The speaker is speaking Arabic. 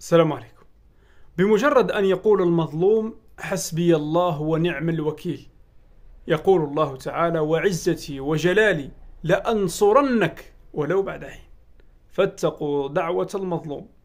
السلام عليكم. بمجرد ان يقول المظلوم حسبي الله ونعم الوكيل يقول الله تعالى وعزتي وجلالي لانصرنك ولو بعد حين. فاتقوا دعوه المظلوم.